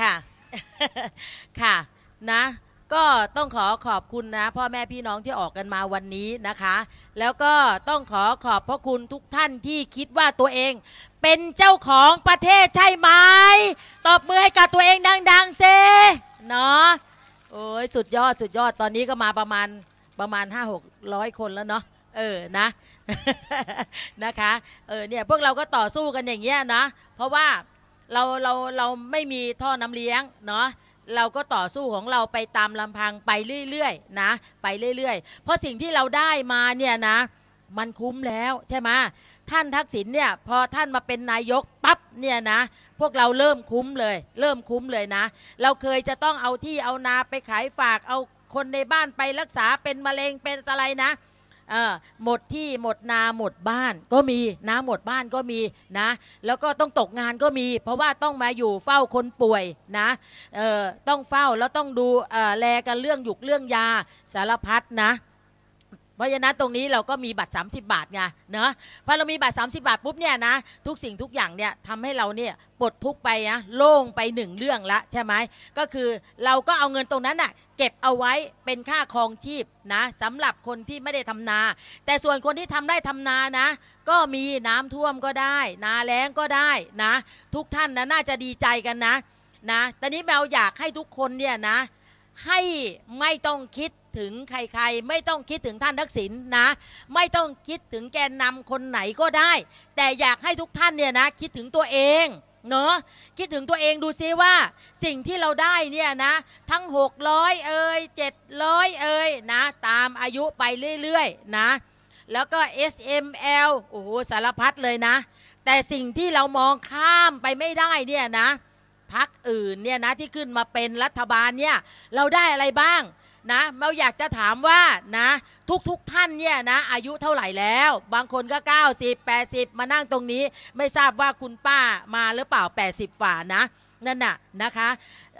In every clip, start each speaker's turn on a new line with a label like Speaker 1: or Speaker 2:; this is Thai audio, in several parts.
Speaker 1: ค่ะ ค่ะนะ ก็ต้องขอขอบคุณนะ พ่อแม่พี่น้องที่ออกกันมาวันนี้นะคะ แล้วก็ต้องขอขอบพระคุณทุกท่านที่คิดว่าตัวเองเป็นเจ้าของประเทศใช่ไหมตอบมือให้กับตัวเองดังๆเซเนาะ โอ้ยสุดยอดสุดยอด ตอนนี้ก็มาประมาณประมาณห้าหกร้อยคนแล้วเนาะ เออ นะ นะคะ เออเนี่ยพวกเราก็ต่อสู้กันอย่างเงี้ยนะ เพราะว่าเราเราเราไม่มีท่อน้ำเลี้ยงเนาะเราก็ต่อสู้ของเราไปตามลำพังไปเรื่อยๆนะไปเรื่อยๆ เพราะสิ่งที่เราได้มาเนี่ยนะ มันคุ้มแล้วใช่ไหมท่านทักษิณเนี่ยพอท่านมาเป็นนายกปั๊บเนี่ยนะพวกเราเริ่มคุ้มเลย เริ่มคุ้มเลยนะ เราเคยจะต้องเอาที่เอานาไปขายฝากเอาคนในบ้านไปรักษาเป็นมะเร็งเป็นอะไรนะหมดที่หมดนาหมดบ้านก็มีนะหมดบ้านก็มีนะ แล้วก็ต้องตกงานก็มี เพราะว่าต้องมาอยู่เฝ้าคนป่วยนะต้องเฝ้าแล้วต้องดูแลกันเรื่องหยุกเรื่องยาสารพัดนะเพราะฉะนั้นตรงนี้เราก็มีบัตร 30 บาทไงเนาะพอเรามีบัตร30 บาทปุ๊บเนี่ยนะทุกสิ่งทุกอย่างเนี่ยทำให้เราเนี่ยปลดทุกไปนะโล่งไปหนึ่งเรื่องละ ใช่ไหมก็คือเราก็เอาเงินตรงนั้นน่ะเก็บเอาไว้เป็นค่าครองชีพนะสำหรับคนที่ไม่ได้ทำนา แต่ส่วนคนที่ทำได้ทำนานะ ก็มีน้ำท่วมก็ได้ นาแล้งก็ได้นะทุกท่านนะน่าจะดีใจกันนะนะตอนนี้แมวอยากให้ทุกคนเนี่ยนะให้ไม่ต้องคิดถึงใครๆไม่ต้องคิดถึงท่านทักษิณนะ ไม่ต้องคิดถึงแกนนำคนไหนก็ได้ แต่อยากให้ทุกท่านเนี่ยนะคิดถึงตัวเองเนาะคิดถึงตัวเองดูซิว่าสิ่งที่เราได้เนี่ยนะทั้ง600เอ่ย700เอ่ยนะตามอายุไปเรื่อยๆนะ แล้วก็ SML โอ้โหสารพัดเลยนะ แต่สิ่งที่เรามองข้ามไปไม่ได้เนี่ยนะพักอื่นเนี่ยนะที่ขึ้นมาเป็นรัฐบาลเนี่ยเราได้อะไรบ้างนะเราอยากจะถามว่านะ ทุกๆทท่านเนี่ยนะ อายุเท่าไหร่แล้ว บางคนก็ 90 80 มานั่งตรงนี้ ไม่ทราบว่าคุณป้ามาหรือเปล่า 80ฝ่านะนั่นน่ะนะคะ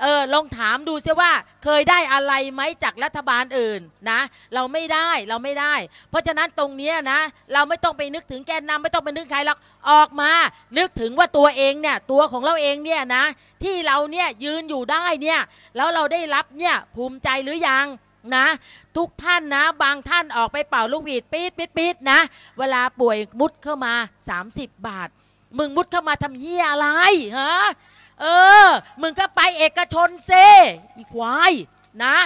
Speaker 1: เออลองถามดูเสียว่า เคยได้อะไรไหมจากรัฐบาลอื่นนะเราไม่ได้เราไม่ได้ เพราะฉะนั้นตรงนี้นะเราไม่ต้องไปนึกถึงแกนนำไม่ต้องไปนึกใครหรอกออกมา นึกถึงว่าตัวเองเนี่ยตัวของเราเองเนี่ยนะที่เราเนี่ยยืนอยู่ได้เนี่ยแล้วเราได้รับเนี่ยภูมิใจหรือยังนะทุกท่านนะ บางท่านออกไปเป่าลูกหวีดปี๊ดปี๊ดปี๊ดนะ เวลาป่วยมุดเข้ามา 30 บาท มึงมุดเข้ามาทำเหี้ยอะไรฮะเออ มึงก็ไปเอกชนเซอีควายนะ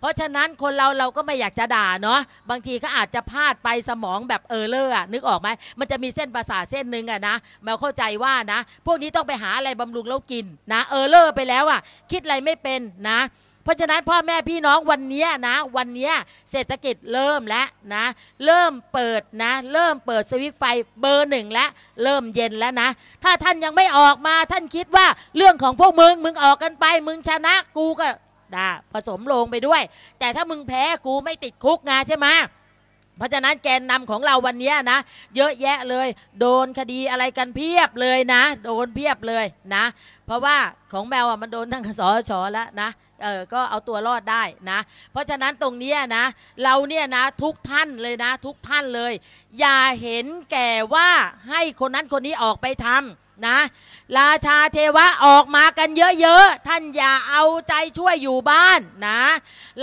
Speaker 1: เพราะฉะนั้นคนเราเราก็ไม่อยากจะด่าเนาะ บางทีก็อาจจะพลาดไปสมองแบบเออเลอร์นึกออกไหม มันจะมีเส้นประสาทเส้นหนึ่งอะนะมาเข้าใจว่านะ พวกนี้ต้องไปหาอะไรบำรุงแล้วกินนะเออเลอร์ไปแล้วอะคิดอะไรไม่เป็นนะเพราะฉะนั้นพ่อแม่พี่น้องวันนี้นะ วันนี้เศรษฐกิจเริ่มแล้วนะ เริ่มเปิดนะ เริ่มเปิดสวิตไฟเบอร์หนึ่งแล้วเริ่มเย็นแล้วนะ ถ้าท่านยังไม่ออกมาท่านคิดว่าเรื่องของพวกมึง มึงออกกันไปมึงชนะกูก็ดาผสมลงไปด้วย แต่ถ้ามึงแพ้กูไม่ติดคุกงาใช่ไหมเพราะฉะนั้นแกนนำของเราวันนี้นะเยอะแยะเลย โดนคดีอะไรกันเพียบเลยนะ โดนเพียบเลยนะ เพราะว่าของแมวอ่ะมันโดนทั้งสอชอแล้วนะเออ ก็เอาตัวรอดได้นะ เพราะฉะนั้นตรงนี้นะ เราเนี่ยนะทุกท่านเลยนะ ทุกท่านเลย อย่าเห็นแก่ว่าให้คนนั้นคนนี้ออกไปทำนะ ราชาเทวะออกมากันเยอะๆ ท่านอย่าเอาใจช่วยอยู่บ้านนะ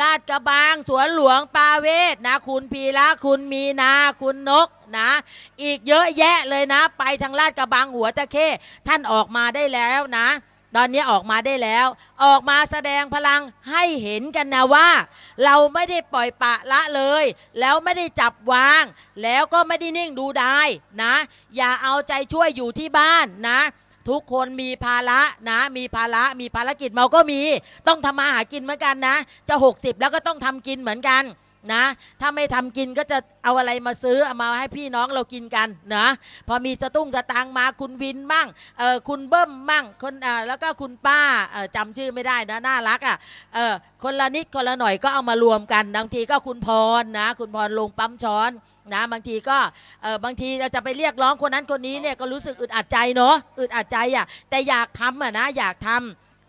Speaker 1: ลาดกระบางสวนหลวง ปาเวศนะคุณพีระคุณมีนาคุณนกนะ อีกเยอะแยะเลยนะ ไปทางลาดกระบางหัวตะเข้ท่านออกมาได้แล้วนะตอนนี้ออกมาได้แล้ว ออกมาแสดงพลังให้เห็นกันนะว่า เราไม่ได้ปล่อยปะละเลย แล้วไม่ได้จับวาง แล้วก็ไม่ได้นิ่งดูได้นะ อย่าเอาใจช่วยอยู่ที่บ้านนะ ทุกคนมีภาระนะ มีภาระมีภารกิจเราก็มี ต้องทำมาหากินเหมือนกันนะจะ60แล้วก็ต้องทำกินเหมือนกันนะถ้าไม่ทำกินก็จะเอาอะไรมาซื้อ เอามาให้พี่น้องเรากินกันเนาะพอมีสตุ้งสตางมา คุณวินมั่งเออคุณเบิ้มมั่งคนเออแล้วก็คุณป้าเออจำชื่อไม่ได้นะน่ารักอะ่ะเออคนละนิด คนละหน่อยก็เอามารวมกันบางทีก็คุณพรนะคุณพรลงปั๊มช้อนนะบางทีก็เออบางทีเราจะไปเรียกร้องคนนั้นคนนี้เนี่ยก็รู้สึกอึดอัดใจเนาะอึดอัดใจอะ่ะแต่อยากทำอ่ะนะอยากทำ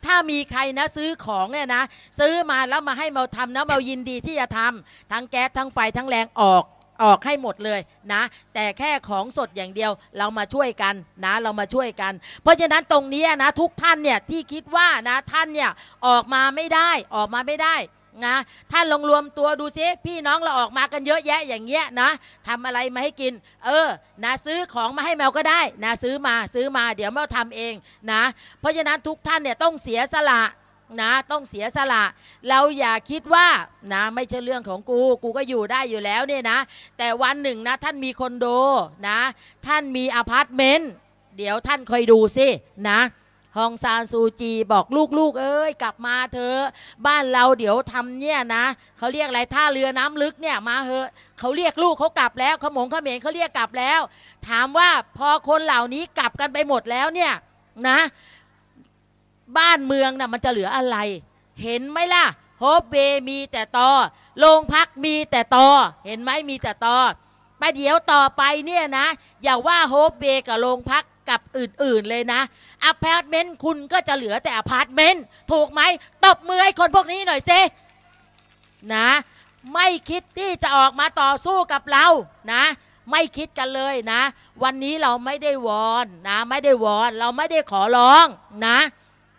Speaker 1: ถ้ามีใครนะซื้อของเนี่ยนะ ซื้อมาแล้วมาให้เราทำนะเรายินดีที่จะทำทั้งแก๊สทั้งไฟทั้งแรง ออกออกให้หมดเลยนะ แต่แค่ของสดอย่างเดียวเรามาช่วยกัน นะเรามาช่วยกัน เพราะฉะนั้นตรงนี้นะทุกท่านเนี่ยที่คิดว่านะท่านเนี่ยออกมาไม่ได้ออกมาไม่ได้นะท่านลงรวมตัวดูซิพี่น้องเราออกมากันเยอะแยะอย่างเงี้ยนะทำอะไรมาให้กิน เออ นะซื้อของมาให้แมวก็ได้ นะซื้อมาซื้อมาเดี๋ยวแมวทำเองนะเพราะฉะนั้นทุกท่านเนี่ยต้องเสียสละ นะต้องเสียสละ เราอย่าคิดว่า นะไม่ใช่เรื่องของกู กูก็อยู่ได้อยู่แล้วเนี่ยนะ แต่วันหนึ่งนะ ท่านมีคอนโด นะ ท่านมีอพาร์ตเมนต์เดี๋ยวท่านคอยดูสินะฮองซานซูจีบอกลูกๆ เอ้ยกลับมาเถอะบ้านเราเดี๋ยวทำเนี่ยนะเขาเรียกอะไรท่าเรือน้ำลึกเนี่ยมาเถอะ เขาเรียกลูกเขากลับแล้วขมงขเมงเขาเรียกกลับแล้ว ถามว่าพอคนเหล่านี้กลับกันไปหมดแล้วเนี่ยนะ บ้านเมืองนะ่ะมันจะเหลืออะไร เห็นไหมล่ะโฮเบมีแต่ตอโรงพักมีแต่ตอ เห็นไหมมีแต่ตอไปเดี๋ยวต่อไปเนี่ยนะ อย่าว่าโฮเบกับโรงพักกับอื่นๆเลยนะอพาร์ตเมนต์คุณก็จะเหลือแต่อพาร์ตเมนต์ถูกไหมตบมือให้คนพวกนี้หน่อยซ่นะ ไม่คิดที่จะออกมาต่อสู้กับเรานะ ไม่คิดกันเลยนะ วันนี้เราไม่ได้วอนนะไม่ได้วอน เราไม่ได้ขอร้องนะ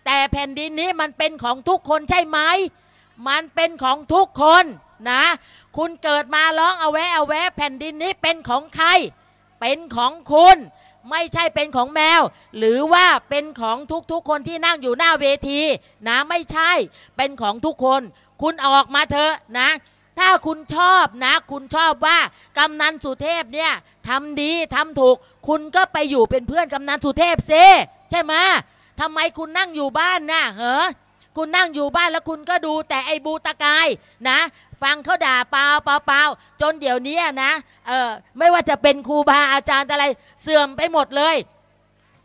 Speaker 1: แต่แผ่นดินนี้มันเป็นของทุกคนใช่ไหมมันเป็นของทุกคนนะ คุณเกิดมาร้องเอาแวะเอาแวะแผ่นดินนี้เป็นของใคร เป็นของคุณไม่ใช่เป็นของแมว หรือว่าเป็นของทุกๆคนที่นั่งอยู่หน้าเวทีนะไม่ใช่ เป็นของทุกคน คุณออกมาเถอะนะ ถ้าคุณชอบนะ คุณชอบว่ากำนันสุเทพเนี่ยทำดีทำถูก คุณก็ไปอยู่เป็นเพื่อนกำนันสุเทพเซใช่ไหมทำไมคุณนั่งอยู่บ้านนะ่ะเหรอคุณนั่งอยู่บ้านแล้วคุณก็ดู แต่ไอ้บูตะกายนะ ฟังเขาด่าเปล่าเปล่าจนเดี๋ยวนี้นะเออไม่ว่าจะเป็นครูบาอาจารย์อะไร เสื่อมไปหมดเลย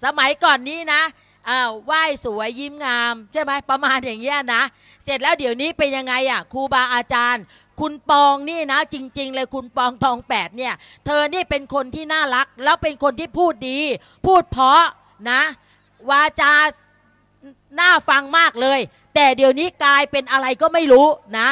Speaker 1: สมัยก่อนนี้นะอไหว้สวยยิ้มงาม ใช่ไหมประมาณอย่างเงี้ยนะ เสร็จแล้วเดี๋ยวนี้เป็นยังไงอ่ะครูบาอาจารย์ คุณปองนี่นะ จริงๆ เลยคุณปองทองแปดเนี่ยเธอนี่เป็นคนที่น่ารัก แล้วเป็นคนที่พูดดี พูดเพาะนะวาจาน่าฟังมากเลยแต่เดี๋ยวนี้กลายเป็นอะไรก็ไม่รู้นะ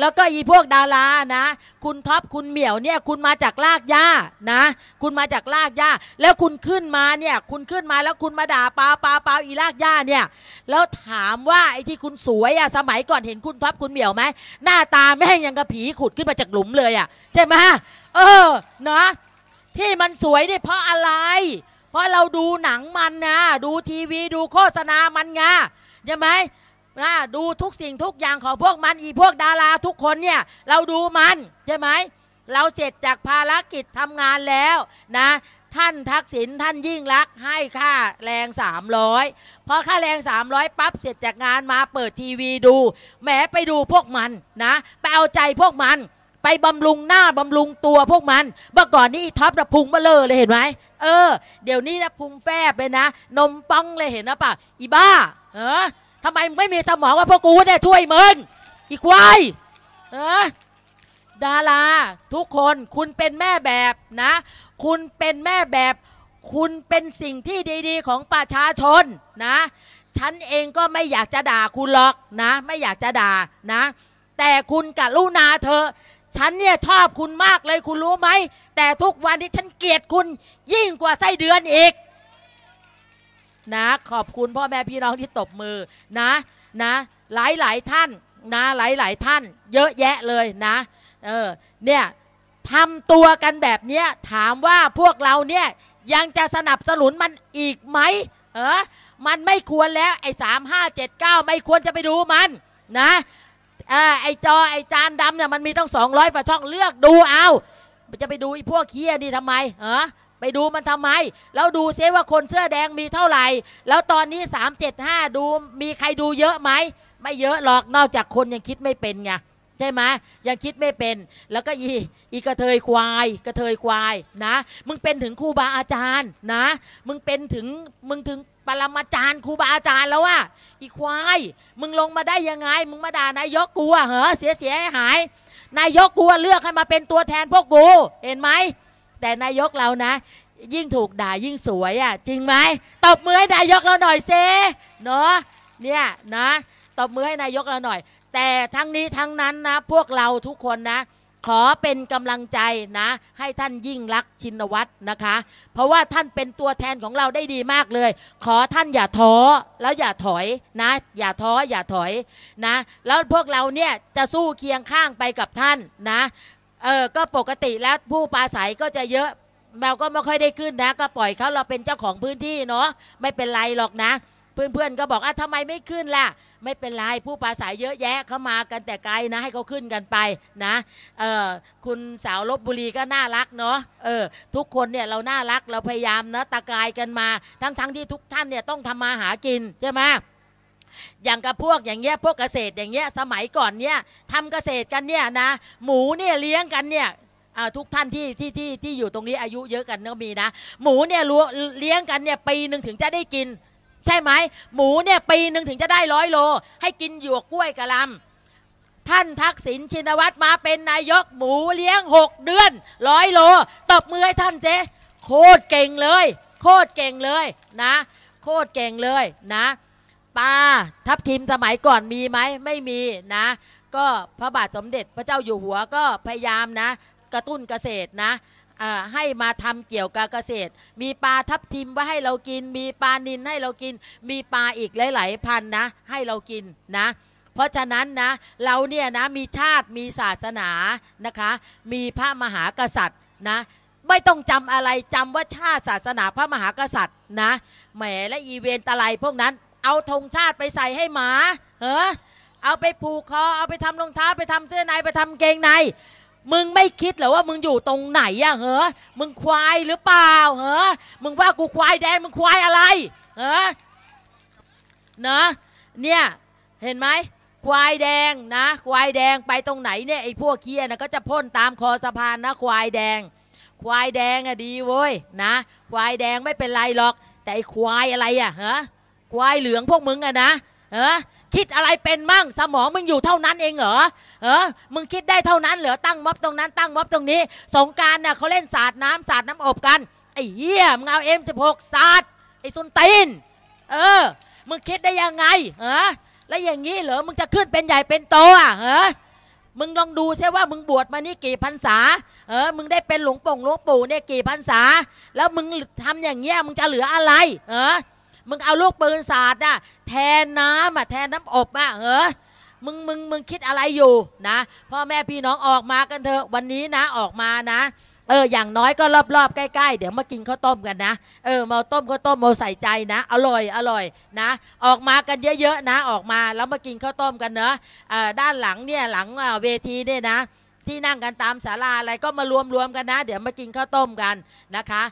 Speaker 1: แล้วก็อีพวกดารานะ คุณท็อปคุณเหมียวเนี่ย คุณมาจากลากหญ้านะ คุณมาจากลากหญ้า แล้วคุณขึ้นมาเนี่ย คุณขึ้นมาแล้วคุณมาด่าปาปาปาอีลากหญ้าเนี่ย แล้วถามว่าไอ้ที่คุณสวยอะสมัยก่อนเห็นคุณท็อปคุณเหมียวไหม หน้าตาแม่งยังกระผีขุดขึ้นมาจากหลุมเลยอะใช่ไหมเออ นะ ที่มันสวยเนี่ยเพราะอะไร เพราะเราดูหนังมันนะดูทีวีดูโฆษณามันไงใช่ไหมนะดูทุกสิ่งทุกอย่างของพวกมัน อีพวกดาราทุกคนเนี่ย เราดูมันใช่ไหมเราเสร็จจากภารกิจทำงานแล้วนะ ท่านทักษิณท่านยิ่งรัก ให้ค่าแรงสามร้อยพอค่าแรงสามร้อยปั๊บเสร็จจากงานมาเปิดทีวีดูแหมไปดูพวกมันนะไปเอาใจพวกมัน ไปบำรุงหน้าบำรุงตัวพวกมัน เมื่อก่อนนี่ท็อประพุงมาเลอเลยเห็นไหมเออเดี๋ยวนี้นะพุงแฟบเลยนะ นมป้องเลยเห็นนะป่ะอีบ้าเออทำไมไม่มีสมองว่าพวกกูเนี่ยช่วยมึงอีกวายเออดาราทุกคนคุณเป็นแม่แบบนะ คุณเป็นแม่แบบ คุณเป็นสิ่งที่ดี ๆ ของประชาชนนะ ฉันเองก็ไม่อยากจะด่าคุณหรอกนะ ไม่อยากจะด่านะ แต่คุณกับลูนาเธอฉันเนี่ยชอบคุณมากเลยคุณรู้ไหมแต่ทุกวันนี้ฉันเกลียดคุณยิ่งกว่าไส้เดือนอีกนะขอบคุณพ่อแม่พี่น้องที่ตบมือนะนะ หลายหลายท่านนะหลายหลายท่านเยอะแยะเลยนะเออเนี่ยทำตัวกันแบบเนี้ยถามว่าพวกเราเนี่ยยังจะสนับสนุนมันอีกไหมเออมันไม่ควรแล้วไอ้สามห้าเจ็ดเก้าไม่ควรจะไปดูมันนะอไอ้จอไอ้จานดำเนี่ยมันมีตั้งสองร้อยกว่าช่องเลือกดูเอา จะไปดูไอ้พวกเคียนี่ทำไมเออไปดูมันทำไม แล้วดูเซว่าคนเสื้อแดงมีเท่าไหร่ แล้วตอนนี้ 375ดูมีใครดูเยอะไหม ไม่เยอะหรอก นอกจากคนยังคิดไม่เป็นไงใช่ไหมยังคิดไม่เป็น แล้วก็อี อีกระเทยควายกระเทยควายนะ มึงเป็นถึงครูบาอาจารย์นะ มึงเป็นถึงมึงถึงปรมาจารย์ครูบาอาจารย์แล้วว่าอีควาย มึงลงมาได้ยังไง มึงมาด่านายกกูอะเหรอ เสียเสียหาย นายกกูเลือกให้มาเป็นตัวแทนพวกกู เห็นไหมแต่นายกเรานะ ยิ่งถูกด่ายิ่งสวยอ่ะ จริงไหมตบมือให้นายกเราหน่อยเซเนาะเนี่ยนะ ตบมือให้นายกเราหน่อย แต่ทั้งนี้ทั้งนั้นนะ พวกเราทุกคนนะ ขอเป็นกำลังใจนะ ให้ท่านยิ่งรักชินวัตรนะคะ เพราะว่าท่านเป็นตัวแทนของเราได้ดีมากเลย ขอท่านอย่าท้อแล้วอย่าถอยนะ อย่าท้ออย่าถอยนะ แล้วพวกเราเนี่ยจะสู้เคียงข้างไปกับท่านนะเออ ก็ปกติแล้วผู้ปลาใสก็จะเยอะเราก็ไม่ค่อยได้ขึ้นนะ ก็ปล่อยเขาเราเป็นเจ้าของพื้นที่เนาะไม่เป็นไรหรอกนะเพื่อนๆก็บอกอ่ะทำไมไม่ขึ้นล่ะ ไม่เป็นไรผู้ปลาใสเยอะแยะเขามากันแต่ไกลนะ ให้เขาขึ้นกันไปนะเออคุณสาวลบบุรีก็น่ารักเนาะเออทุกคนเนี่ยเราน่ารักเราพยายามนะตะกายกันมา ทั้งๆที่ทุกท่านเนี่ยต้องทำมาหากินใช่ไหมอย่างกับพวกอย่างเงี้ยพวกเกษตรอย่างเงี้ยสมัยก่อนเนี่ยทำเกษตรกันเนี่ยนะ หมูเนี่ยเลี้ยงกันเนี่ยทุกท่านที่ที่ที่ที่อยู่ตรงนี้อายุเยอะกันก็มีนะ หมูเนี่ยเลี้ยงกันเนี่ยปีหนึ่งถึงจะได้กิน ใช่ไหมหมูเนี่ยปีหนึ่งถึงจะได้ร้อยโล ให้กินหยวกกล้วยกะลำ ท่านทักษิณชินวัตรมาเป็นนายกหมูเลี้ยงหกเดือนร้อยโลตบมือให้ท่านเจ๊ โคตรเก่งเลย โคตรเก่งเลยนะ โคตรเก่งเลยนะปลาทับทิมสมัยก่อนมีไหมไม่มีนะก็พระบาทสมเด็จพระเจ้าอยู่หัวก็พยายามนะกระตุ้นเกษตรนะให้มาทำเกี่ยวกับเกษตร มีปลาทับทิมไว้ให้เรากิน มีปลานินให้เรากิน มีปลาอีกหลาย ๆ พันนะให้เรากินนะเพราะฉะนั้นนะเราเนี่ยนะมีชาติมีศาสนานะคะมีพระมหากษัตริย์นะไม่ต้องจำอะไรจำว่าชาติศาสนาพระมหากษัตริย์นะแหมและอีเวนต์ตะไลพวกนั้นเอาธงชาติไปใส่ให้หมาเหรอเอาไปผูกคอ เอาไปทำรองเท้าไปทำเสื้อในไปทำเกงใน มึงไม่คิดเหรอว่า มึงอยู่ตรงไหนอะเหรอมึงควายหรือเปล่าเหรอมึงว่ากูควายแดง มึงควายอะไรเหรอเนะ เนี่ย เห็นไหม ควายแดงนะ ควายแดงไปตรงไหนเนี่ยไอ้พวกเคียนะก็จะพ่นตามคอสะพานนะ ควายแดง ควายแดงอะดีเว้ยนะ ควายแดงไม่เป็นไรหรอก แต่ไอ้ควายอะไรอะเฮอควายเหลืองพวกมึงอะนะเออคิดอะไรเป็นมั่ง สมองมึงอยู่เท่านั้นเองเหรอเออมึงคิดได้เท่านั้นเหรอ ตั้งม็อบตรงนั้น ตั้งม็อบตรงนี้ สงการเนี่ยเขาเล่นสาดน้ำสาดน้ำอบกัน ไอ้เหี้ยมึงเอาเอ็มสิบหกสาด ไอ้สุนตีนเออ มึงคิดได้ยังไงเออแล้วอย่างนี้เหรอ มึงจะขึ้นเป็นใหญ่เป็นโตอ่ะเออมึงลองดูใช่ว่ามึงบวชมานี่กี่พรรษา เออ มึงได้เป็นหลวงป่งหลวงปู่เนี่ยกี่พรรษา แล้วมึงทำอย่างเงี้ยมึงจะเหลืออะไร เออมึงเอาลูกปืนสาดน่ะแทนน้ำอ่ะแทนน้ำอบอ่ะเหรอมึงมึงมึงคิดอะไรอยู่นะพ่อแม่พี่น้องออกมากันเถอะวันนี้นะออกมานะ เอออย่างน้อยก็รอบๆใกล้ๆ เดี๋ยวมากินข้าวต้มกันนะเออมาต้มข้าวต้มมาใส่ใจนะ อร่อยอร่อยนะ ออกมากันเยอะๆนะออกมาแล้วมากินข้าวต้มกันเนอะเออด้านหลังเนี่ยหลังเวทีเนี่ยนะ ที่นั่งกันตามศาลาอะไรก็มารวมๆกันนะ เดี๋ยวมากินข้าวต้มกันนะคะ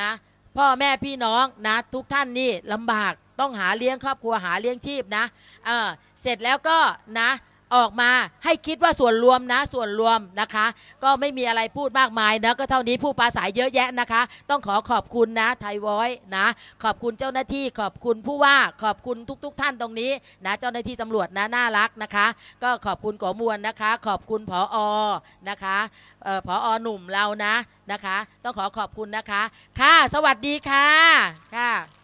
Speaker 1: นะพ่อแม่พี่น้องนะทุก ท่าน นี่ลำบากต้องหาเลี้ยงครอบครัวหาเลี้ยงชีพนะ เออ เสร็จแล้วก็นะออกมาให้คิดว่าส่วนรวมนะ ส่วนรวมนะคะ ก็ไม่มีอะไรพูดมากมายนะก็เท่านี้ผู้ปราศัยเยอะแยะนะคะ ต้องขอขอบคุณนะไทยวอยนะขอบคุณเจ้าหน้าที่ขอบคุณผู้ว่าขอบคุณทุกๆทท่านตรงนี้นะ เจ้าหน้าที่ตำรวจนะน่ารักนะคะ ก็ขอบคุณกอมวลนะคะ ขอบคุณผออนะคะผออหนุ่มเรานะนะคะ ต้องขอขอบคุณนะคะ ค่ะ สวัสดีค่ะค่ะ